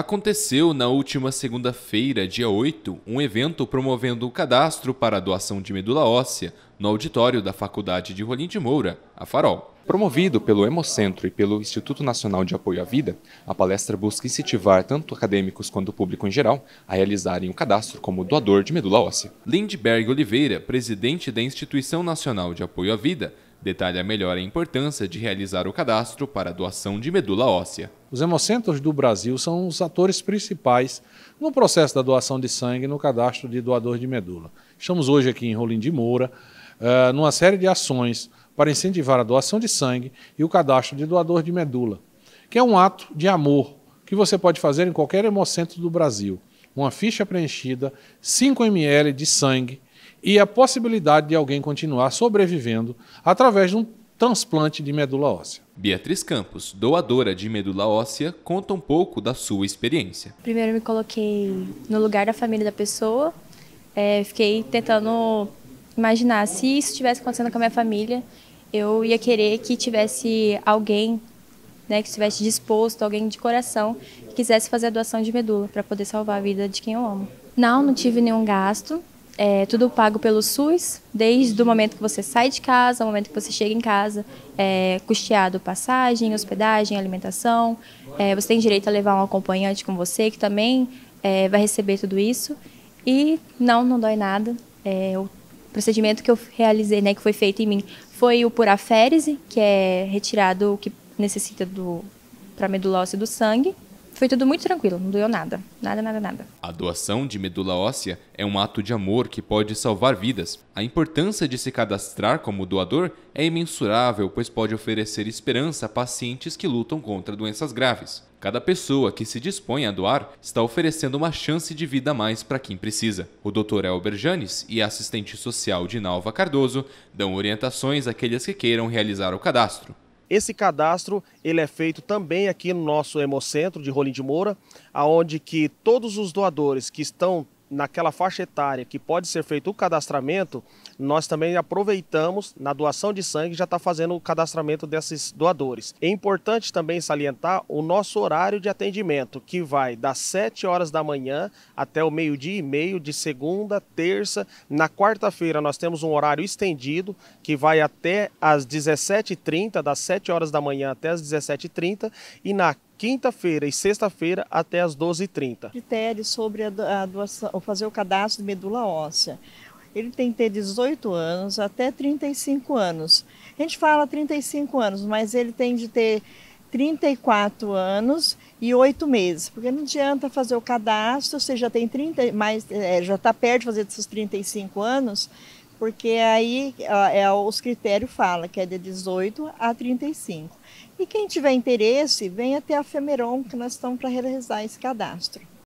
Aconteceu na última segunda-feira, dia 8, um evento promovendo o cadastro para a doação de medula óssea no auditório da Faculdade de Rolim de Moura, a Farol. Promovido pelo Hemocentro e pelo Instituto Nacional de Apoio à Vida, a palestra busca incentivar tanto acadêmicos quanto o público em geral a realizarem o cadastro como doador de medula óssea. Lindberg Oliveira, presidente da Instituição Nacional de Apoio à Vida, detalha melhor a importância de realizar o cadastro para a doação de medula óssea. Os hemocentros do Brasil são os atores principais no processo da doação de sangue no cadastro de doador de medula. Estamos hoje aqui em Rolim de Moura, uh, numa série de ações para incentivar a doação de sangue e o cadastro de doador de medula, que é um ato de amor que você pode fazer em qualquer hemocentro do Brasil. Uma ficha preenchida, 5 ml de sangue e a possibilidade de alguém continuar sobrevivendo através de um transplante de medula óssea. Beatriz Campos, doadora de medula óssea, conta um pouco da sua experiência. Primeiro me coloquei no lugar da família da pessoa, é, fiquei tentando imaginar se isso estivesse acontecendo com a minha família, eu ia querer que tivesse alguém, né, que estivesse disposto, alguém de coração, que quisesse fazer a doação de medula para poder salvar a vida de quem eu amo. Não, não tive nenhum gasto, é tudo pago pelo SUS, desde o momento que você sai de casa, o momento que você chega em casa, é custeado passagem, hospedagem, alimentação. É, você tem direito a levar um acompanhante com você, que também é, vai receber tudo isso. E não, não dói nada. É, o procedimento que eu realizei, né, que foi feito em mim, foi o por que é retirado o que necessita do para medula óssea do sangue. Foi tudo muito tranquilo, não doeu nada. Nada, nada, nada. A doação de medula óssea é um ato de amor que pode salvar vidas. A importância de se cadastrar como doador é imensurável, pois pode oferecer esperança a pacientes que lutam contra doenças graves. Cada pessoa que se dispõe a doar está oferecendo uma chance de vida a mais para quem precisa. O Dr. Elber Janes e a assistente social de Nalva Cardoso dão orientações àqueles que queiram realizar o cadastro. Esse cadastro ele é feito também aqui no nosso Hemocentro de Rolim de Moura, aonde que todos os doadores que estão naquela faixa etária que pode ser feito o cadastramento, nós também aproveitamos na doação de sangue já está fazendo o cadastramento desses doadores. É importante também salientar o nosso horário de atendimento, que vai das 7 horas da manhã até o meio-dia e meio de segunda, terça. Na quarta-feira nós temos um horário estendido que vai até às 17h30, das 7 horas da manhã até às 17h30, e na quinta-feira e sexta-feira até as 12h30. Critério sobre a doação, fazer o cadastro de medula óssea. Ele tem que ter 18 anos até 35 anos. A gente fala 35 anos, mas ele tem de ter 34 anos e 8 meses, porque não adianta fazer o cadastro, você já tem 30, mais, é, já está perto de fazer esses 35 anos, porque aí é, os critérios fala que é de 18 a 35. E quem tiver interesse, vem até a Femeron, que nós estamos para realizar esse cadastro.